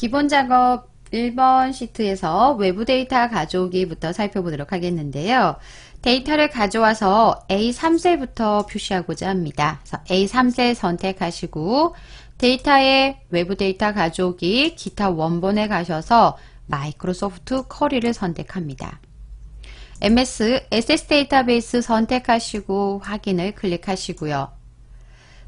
기본 작업 1번 시트에서 외부 데이터 가져오기부터 살펴보도록 하겠는데요. 데이터를 가져와서 A3셀부터 표시하고자 합니다. A3셀 선택하시고 데이터에 외부 데이터 가져오기 기타 원본에 가셔서 마이크로소프트 커리를 선택합니다. MS SS 데이터베이스 선택하시고 확인을 클릭하시고요.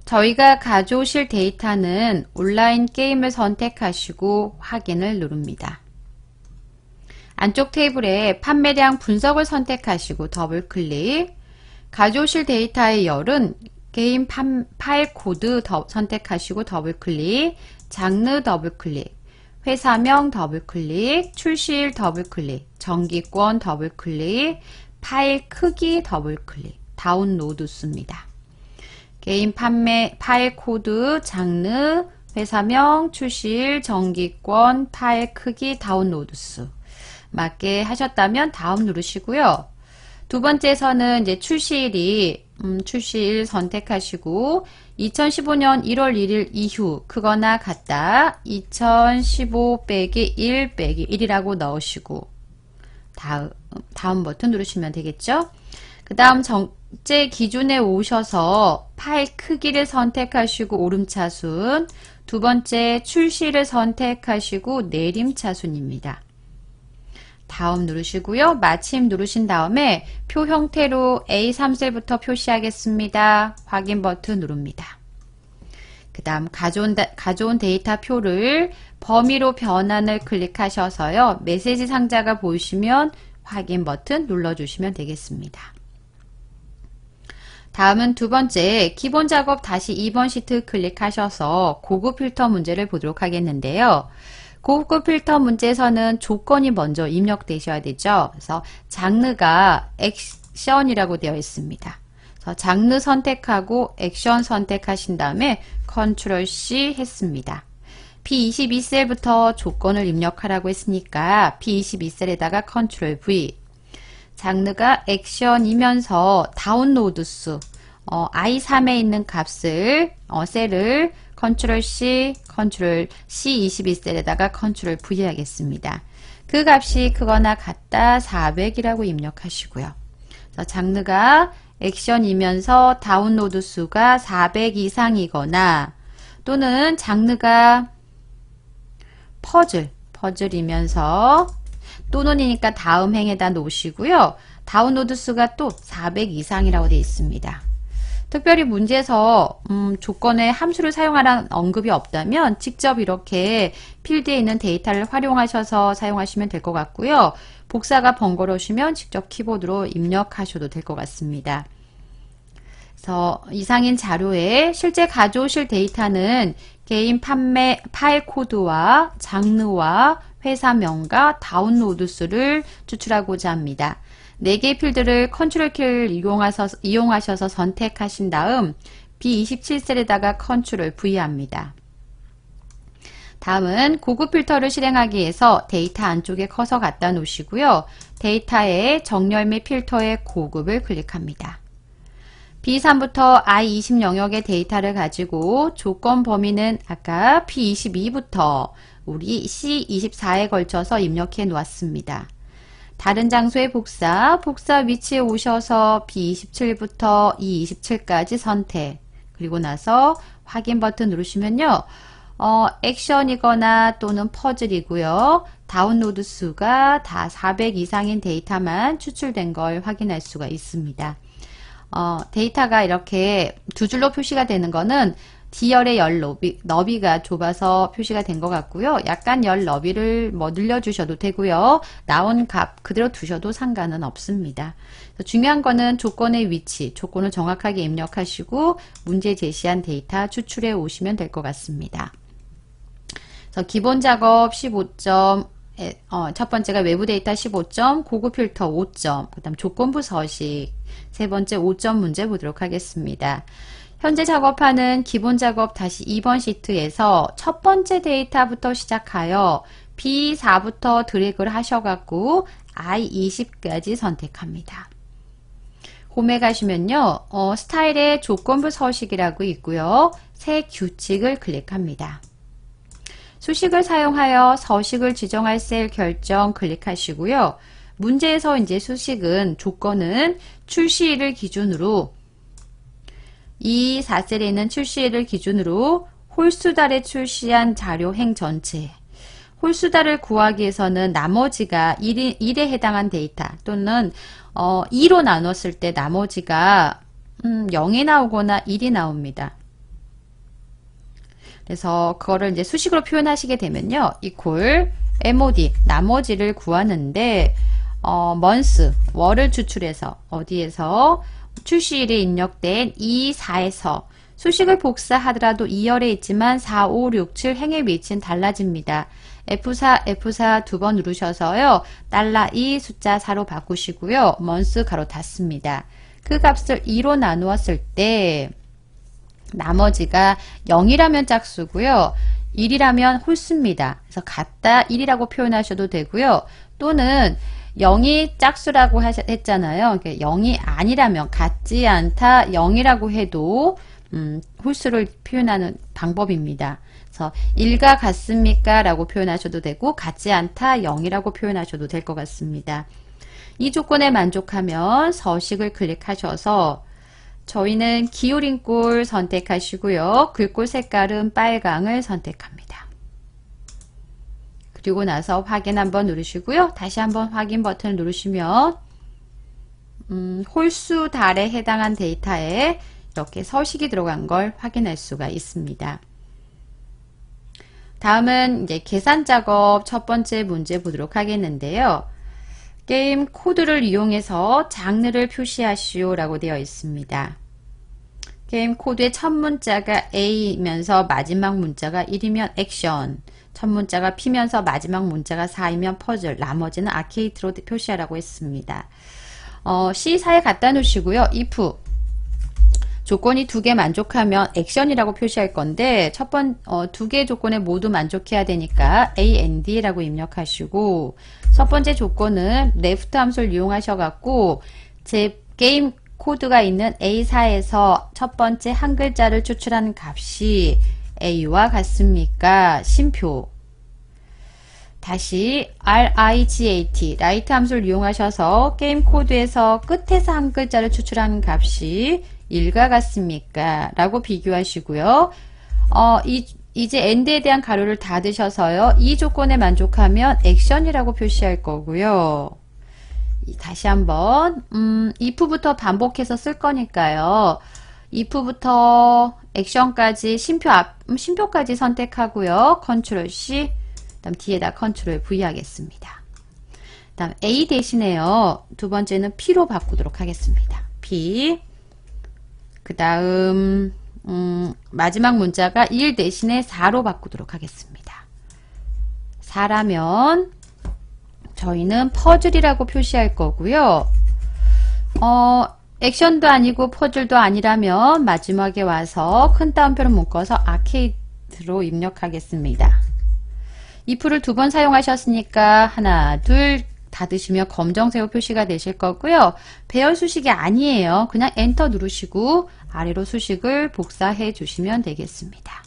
저희가 가져오실 데이터는 온라인 게임을 선택하시고 확인을 누릅니다. 안쪽 테이블에 판매량 분석을 선택하시고 더블클릭 가져오실 데이터의 열은 게임 판, 파일 코드 더, 선택하시고 더블클릭 장르 더블클릭 회사명 더블클릭 출시일 더블클릭 정기권 더블클릭 파일 크기 더블클릭 다운로드 씁니다. 개인 판매 파일 코드, 장르, 회사명, 출시일, 정기권, 파일 크기, 다운로드 수 맞게 하셨다면 다음 누르시고요. 두 번째에서는 이제 출시일이 음, 출시일 선택하시고 2015년 1월 1일 이후 그거나 같다 2015 빼기 1 빼기 1이라고 넣으시고 다음, 다음 버튼 누르시면 되겠죠. 그 다음 정제 기준에 오셔서 파일 크기를 선택하시고 오름차순 두 번째 출시를 선택하시고 내림차순입니다. 다음 누르시고요. 마침 누르신 다음에 표 형태로 A3셀부터 표시하겠습니다. 확인 버튼 누릅니다. 그 다음 가져온, 가져온 데이터 표를 범위로 변환을 클릭하셔서요. 메시지 상자가 보이시면 확인 버튼 눌러주시면 되겠습니다. 다음은 두 번째 기본 작업 다시 2번 시트 클릭하셔서 고급 필터 문제를 보도록 하겠는데요. 고급 필터 문제에서는 조건이 먼저 입력되셔야 되죠. 그래서 장르가 액션이라고 되어 있습니다. 장르 선택하고 액션 선택하신 다음에 컨트롤 C 했습니다. P22셀부터 조건을 입력하라고 했으니까 P22셀에다가 컨트롤 V 장르가 액션이면서 다운로드 수 어, i3에 있는 값을 어, 셀을 컨트롤 C, 컨트롤 C21셀에다가 컨트롤 V 해야겠습니다그 값이 크거나 같다 400이라고 입력하시고요. 자, 장르가 액션이면서 다운로드 수가 400 이상이거나 또는 장르가 퍼즐, 퍼즐이면서 또는이니까 다음 행에다 놓으시고요. 다운로드 수가 또 400 이상이라고 되어 있습니다. 특별히 문제에서 음, 조건에 함수를 사용하라는 언급이 없다면 직접 이렇게 필드에 있는 데이터를 활용하셔서 사용하시면 될 것 같고요. 복사가 번거로우시면 직접 키보드로 입력하셔도 될 것 같습니다. 그래서 이상인 자료에 실제 가져오실 데이터는 개인 판매 파일 코드와 장르와 회사명과 다운로드 수를 추출하고자 합니다. 4개 필드를 컨트롤 키를 이용하셔서, 이용하셔서 선택하신 다음 B27셀에다가 컨트롤 V 합니다. 다음은 고급 필터를 실행하기 위해서 데이터 안쪽에 커서 갖다 놓으시고요. 데이터에 정렬 및 필터의 고급을 클릭합니다. B3부터 I20 영역의 데이터를 가지고 조건 범위는 아까 P22부터 우리 C24에 걸쳐서 입력해 놓았습니다. 다른 장소의 복사, 복사 위치에 오셔서 B27부터 E27까지 선택, 그리고 나서 확인 버튼 누르시면요. 어, 액션이거나 또는 퍼즐이고요. 다운로드 수가 다 400 이상인 데이터만 추출된 걸 확인할 수가 있습니다. 어, 데이터가 이렇게 두 줄로 표시가 되는 것은 D열의 열 너비, 너비가 좁아서 표시가 된 것 같고요. 약간 열 너비를 뭐 늘려주셔도 되고요. 나온 값 그대로 두셔도 상관은 없습니다. 중요한 거는 조건의 위치, 조건을 정확하게 입력하시고 문제 제시한 데이터 추출해 오시면 될 것 같습니다. 기본 작업 15점 예, 어, 첫 번째가 외부 데이터 15점, 고급 필터 5점, 그 다음 조건부 서식, 세 번째 5점 문제 보도록 하겠습니다. 현재 작업하는 기본 작업 다시 2번 시트에서 첫 번째 데이터부터 시작하여 B4부터 드래그를 하셔갖고 I20까지 선택합니다. 홈에 가시면요. 어, 스타일의 조건부 서식이라고 있고요. 새 규칙을 클릭합니다. 수식을 사용하여 서식을 지정할 셀 결정 클릭하시고요. 문제에서 이제 수식은 조건은 출시일을 기준으로 이 4셀에 있는 출시일을 기준으로 홀수달에 출시한 자료 행 전체 홀수달을 구하기 위해서는 나머지가 1이, 1에 해당한 데이터 또는 어, 2로 나눴을 때 나머지가 음, 0이 나오거나 1이 나옵니다. 그래서 그거를 이제 수식으로 표현하시게 되면요. equal mod 나머지를 구하는데 어, month 월을 추출해서 어디에서 출시일이 입력된 2, 4에서 수식을 복사하더라도 2열에 있지만 4, 5, 6, 7 행의 위치는 달라집니다. F4, F4 두 번 누르셔서요. 달러 2 숫자 4로 바꾸시고요. 먼스 가로 닫습니다. 그 값을 2로 나누었을 때 나머지가 0이라면 짝수고요. 1이라면 홀수입니다. 그래서 같다 1이라고 표현하셔도 되고요. 또는 0이 짝수라고 했잖아요. 0이 아니라면 같지 않다 0이라고 해도 음, 홀수를 표현하는 방법입니다. 그래서 1과 같습니까? 라고 표현하셔도 되고 같지 않다 0이라고 표현하셔도 될 것 같습니다. 이 조건에 만족하면 서식을 클릭하셔서 저희는 기울임꼴 선택하시고요. 글꼴 색깔은 빨강을 선택합니다. 그리고 나서 확인 한번 누르시고요. 다시 한번 확인 버튼을 누르시면 음, 홀수 달에 해당한 데이터에 이렇게 서식이 들어간 걸 확인할 수가 있습니다. 다음은 이제 계산 작업 첫 번째 문제 보도록 하겠는데요. 게임 코드를 이용해서 장르를 표시하시오 라고 되어 있습니다. 게임 코드의 첫 문자가 A면서 마지막 문자가 1이면 액션 첫 문자가 P면서 마지막 문자가 4이면 퍼즐 나머지는 아케이트로 표시하라고 했습니다. 어, C사에 갖다 놓으시고요. if 조건이 두 개 만족하면 액션이라고 표시할 건데 첫번두개 어, 조건에 모두 만족해야 되니까 A, N, D라고 입력하시고 첫 번째 조건은 left 함수를 이용하셔갖고 제 게임 코드가 있는 a 4에서첫 번째 한 글자를 추출한 값이 A와 같습니까? 심표 다시 RIGAT 라이트 함수를 이용하셔서 게임 코드에서 끝에서 한 글자를 추출한 값이 일과 같습니까? 라고 비교하시고요. 어, 이, 이제 엔드에 대한 가로를 닫으셔서요. 이 조건에 만족하면 액션이라고 표시할 거고요. 다시 한번 음, if부터 반복해서 쓸 거니까요. if부터 액션까지 심표 앞, 음, 심표까지 선택하고요. 컨트롤 C 그다음 뒤에다 컨트롤 V 하겠습니다. 그다음 A 대신에요. 두 번째는 P로 바꾸도록 하겠습니다. P 그 다음 음, 마지막 문자가 1 대신에 4로 바꾸도록 하겠습니다. 4라면 저희는 퍼즐이라고 표시할 거고요. 어, 액션도 아니고 퍼즐도 아니라면 마지막에 와서 큰 따옴표를 묶어서 아케이드로 입력하겠습니다. 이 풀을 두 번 사용하셨으니까 하나, 둘, 닫으시면 검정색으로 표시가 되실 거고요. 배열 수식이 아니에요. 그냥 엔터 누르시고 아래로 수식을 복사해 주시면 되겠습니다.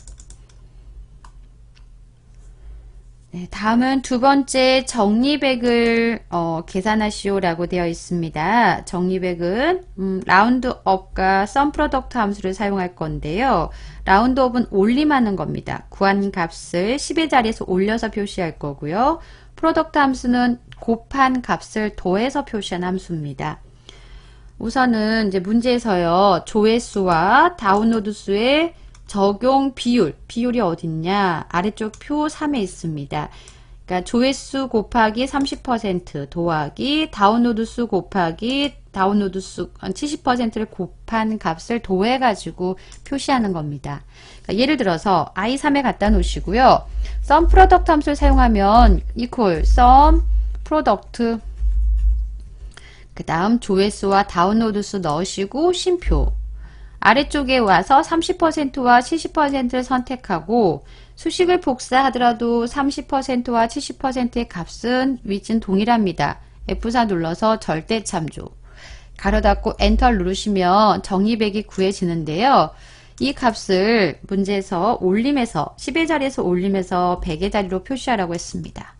네, 다음은 두 번째 정리백을 어, 계산하시오라고 되어 있습니다. 정리백은 음, 라운드업과 썸프로덕트 함수를 사용할 건데요. 라운드업은 올림하는 겁니다. 구한 값을 10의 자리에서 올려서 표시할 거고요. 프로덕트 함수는 곱한 값을 더해서 표시한 함수입니다. 우선은 이제 문제에서요. 조회수와 다운로드 수의 적용 비율, 비율이 어딨냐? 아래쪽 표 3에 있습니다. 그러니까 조회수 곱하기 30% 도하기 다운로드 수 곱하기 다운로드 수 70%를 곱한 값을 도해 가지고 표시하는 겁니다. 그러니까 예를 들어서 i3에 갖다 놓으시고요. sum product 함수를 사용하면 equal sum product 그 다음 조회수와 다운로드 수 넣으시고 심표 아래쪽에 와서 30%와 70%를 선택하고 수식을 복사하더라도 30%와 70%의 값은 위는 동일합니다. F4 눌러서 절대 참조 가로 닫고 엔터 누르시면 정의백이 구해지는데요. 이 값을 문제에서 올림에서 10의 자리에서 올림에서 100의 자리로 표시하라고 했습니다.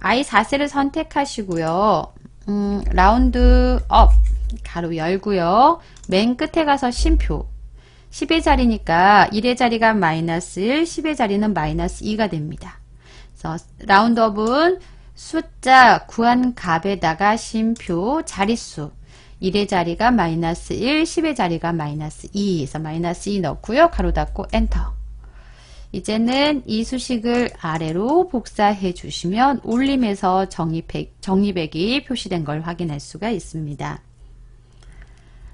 I4세를 선택하시고요. 음, 라운드 업 가로 열고요. 맨 끝에 가서 심표 10의 자리니까 1의 자리가 마이너스 1, 10의 자리는 마이너스 2가 됩니다. 그래서 라운드업은 숫자 구한 값에다가 심표 자릿수 1의 자리가 마이너스 1, 10의 자리가 마이너스 2그래서 마이너스 2 넣고요. 가로 닫고 엔터 이제는 이 수식을 아래로 복사해 주시면 올림에서 정립액, 정립액이 표시된 걸 확인할 수가 있습니다.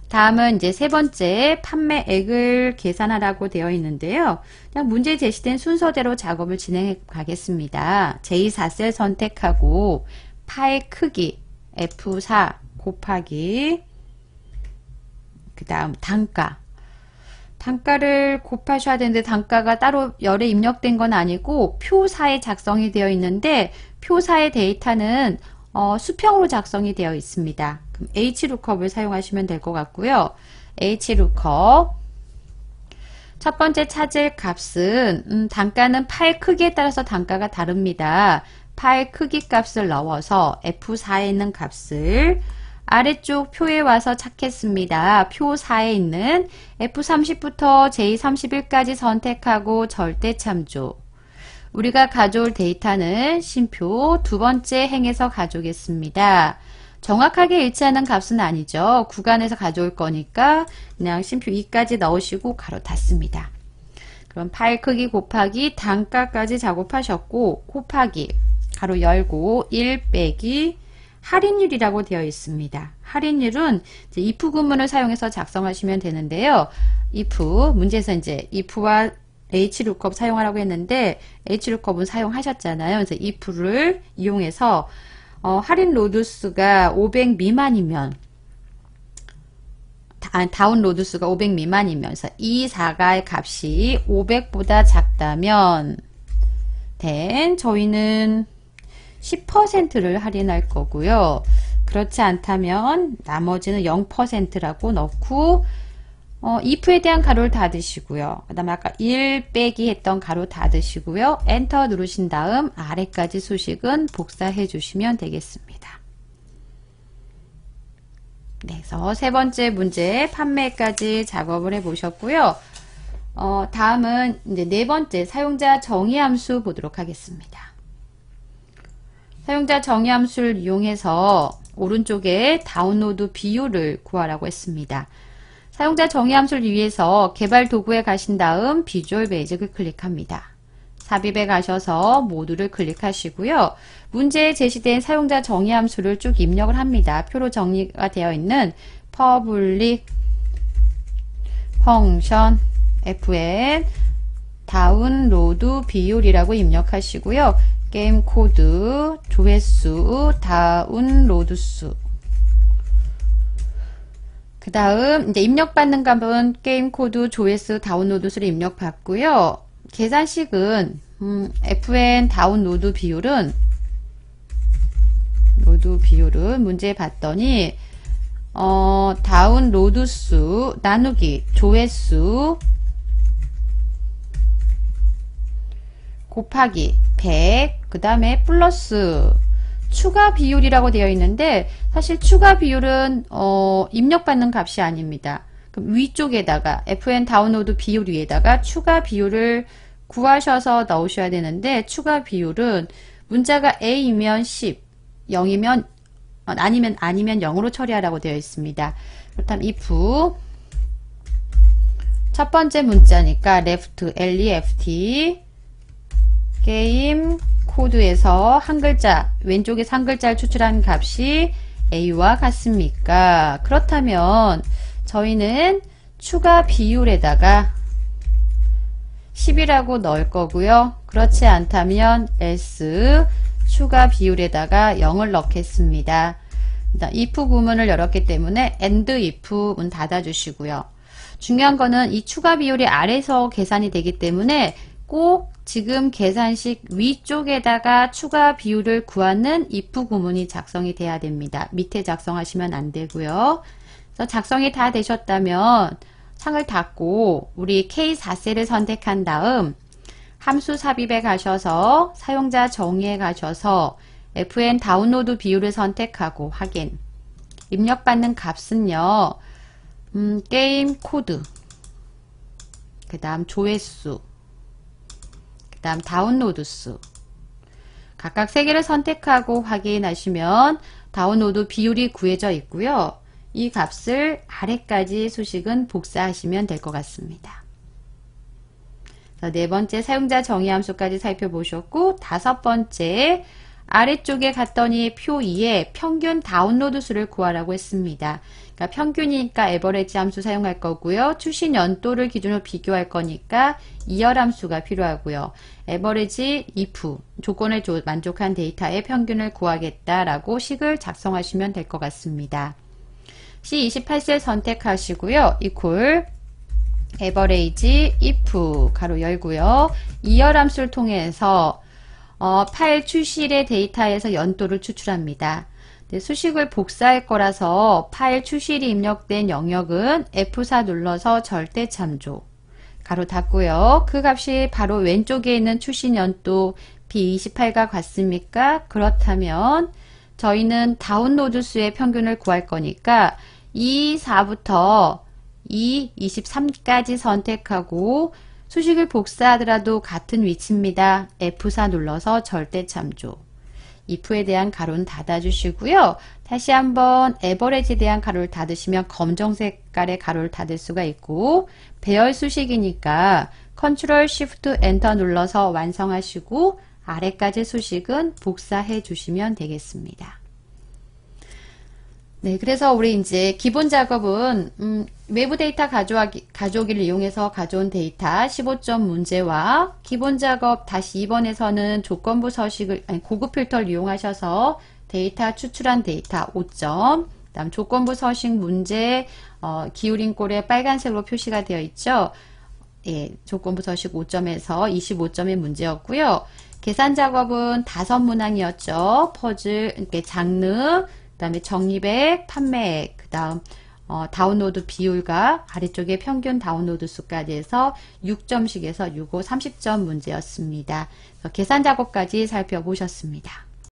다음은 이제 세 번째 판매액을 계산하라고 되어 있는데요. 그냥 문제 제시된 순서대로 작업을 진행해 가겠습니다. 제4셀 선택하고 파의 크기 F4 곱하기 그 다음 단가 단가를 곱하셔야 되는데 단가가 따로 열에 입력된 건 아니고 표사에 작성이 되어 있는데 표사의 데이터는 어, 수평으로 작성이 되어 있습니다. 그럼 HLOOKUP을 사용하시면 될 것 같고요. HLOOKUP 첫 번째 찾을 값은 음, 단가는 파일 크기에 따라서 단가가 다릅니다. 파일 크기 값을 넣어서 F4에 있는 값을 아래쪽 표에 와서 찾겠습니다. 표 4에 있는 F30부터 J31까지 선택하고 절대 참조. 우리가 가져올 데이터는 심표 두 번째 행에서 가져오겠습니다. 정확하게 일치하는 값은 아니죠. 구간에서 가져올 거니까 그냥 심표 2까지 넣으시고 가로 닫습니다. 그럼 파일 크기 곱하기 단가까지 작업하셨고 곱하기 가로 열고 1 빼기 할인율이라고 되어 있습니다. 할인율은 if 구문을 사용해서 작성하시면 되는데요. if 문제에서 이제 if와 HLOOKUP 사용하라고 했는데 HLOOKUP은 사용하셨잖아요. 그래서 if를 이용해서 어, 할인 로드수가 500 미만이면 다, 운로드 수가 500 미만이면서 이사가의 값이 500보다 작다면 된 저희는 10%를 할인할 거고요. 그렇지 않다면 나머지는 0%라고 넣고 어, if에 대한 가로를 닫으시고요. 그 다음에 아까 1 빼기 했던 가로 닫으시고요. 엔터 누르신 다음 아래까지 수식은 복사해 주시면 되겠습니다. 네, 그래서 세 번째 문제 판매까지 작업을 해 보셨고요. 어, 다음은 이제 네 번째 사용자 정의 함수 보도록 하겠습니다. 사용자 정의 함수를 이용해서 오른쪽에 다운로드 비율을 구하라고 했습니다. 사용자 정의 함수를 위해서 개발 도구에 가신 다음 비주얼 베이직을 클릭합니다. 삽입에 가셔서 모두를 클릭하시고요. 문제에 제시된 사용자 정의 함수를 쭉 입력을 합니다. 표로 정리가 되어 있는 public function fn 다운로드 비율이라고 입력하시고요. 게임 코드, 조회수, 다운로드 수. 그 다음 이제 입력받는 값은 게임 코드, 조회수, 다운로드 수를 입력받고요. 계산식은 음, FN 다운로드 비율은 로드 비율은 문제 봤더니 어, 다운로드 수 나누기 조회수 곱하기 100, 그 다음에 플러스 추가 비율이라고 되어 있는데 사실 추가 비율은 어, 입력받는 값이 아닙니다. 그럼 위쪽에다가 FN 다운로드 비율 위에다가 추가 비율을 구하셔서 넣으셔야 되는데 추가 비율은 문자가 A이면 10, 0이면 어, 아니면 아니면 0으로 처리하라고 되어 있습니다. 그렇다면 if 첫 번째 문자니까 left L E F T 게임 코드에서 한 글자 왼쪽에서 한 글자를 추출한 값이 A와 같습니까? 그렇다면 저희는 추가 비율에다가 10이라고 넣을 거고요. 그렇지 않다면 else 추가 비율에다가 0을 넣겠습니다. 일단 if 구문을 열었기 때문에 and if 문 닫아주시고요. 중요한 거는 이 추가 비율이 아래서 계산이 되기 때문에 꼭 지금 계산식 위쪽에다가 추가 비율을 구하는 if 구문이 작성이 돼야 됩니다. 밑에 작성하시면 안 되고요. 그래서 작성이 다 되셨다면 창을 닫고 우리 K4셀을 선택한 다음 함수 삽입에 가셔서 사용자 정의에 가셔서 FN 다운로드 비율을 선택하고 확인 입력받는 값은요. 음, 게임 코드 그 다음 조회수 다음 다운로드 수 각각 3개를 선택하고 확인하시면 다운로드 비율이 구해져 있고요. 이 값을 아래까지 수식은 복사하시면 될 것 같습니다. 네 번째 사용자 정의 함수까지 살펴보셨고 다섯 번째 아래쪽에 갔더니 표 2에 평균 다운로드 수를 구하라고 했습니다. 그러니까 평균이니까 에버레지 함수 사용할 거고요. 출신 연도를 기준으로 비교할 거니까 이열 함수가 필요하고요. 에버레지 if 조건을 만족한 데이터의 평균을 구하겠다라고 식을 작성하시면 될 것 같습니다. c 2 8세 선택하시고요. 이퀄 에버레이지 if 가로 열고요. 이열 함수를 통해서 어, 파일 출일의 데이터에서 연도를 추출합니다. 네, 수식을 복사할 거라서 파일 추실이 입력된 영역은 F4 눌러서 절대 참조 가로 닫고요. 그 값이 바로 왼쪽에 있는 출시년도 B28과 같습니까? 그렇다면 저희는 다운로드 수의 평균을 구할 거니까 24부터 e 223까지 e 선택하고 수식을 복사하더라도 같은 위치입니다. F4 눌러서 절대 참조 if에 대한 가로는 닫아주시고요. 다시 한번 에버레지에 대한 가로를 닫으시면 검정 색깔의 가로를 닫을 수가 있고 배열 수식이니까 컨트롤 쉬프트 엔터 눌러서 완성하시고 아래까지 수식은 복사해 주시면 되겠습니다. 네, 그래서 우리 이제 기본 작업은 음, 외부 데이터 가져오기, 가져오기를 이용해서 가져온 데이터 15점 문제와 기본 작업 다시 2번에서는 조건부 서식을 아니, 고급 필터를 이용하셔서 데이터 추출한 데이터 5점 그다음 조건부 서식 문제 어, 기울인 꼴에 빨간색으로 표시가 되어 있죠. 예, 조건부 서식 5점에서 25점의 문제였고요. 계산 작업은 5 문항이었죠. 퍼즐, 장르, 그 다음에 적립액, 판매액, 그 다음 어, 다운로드 비율과 아래쪽에 평균 다운로드 수까지 해서 6점씩에서 6, 5, 30점 문제였습니다. 계산 작업까지 살펴보셨습니다.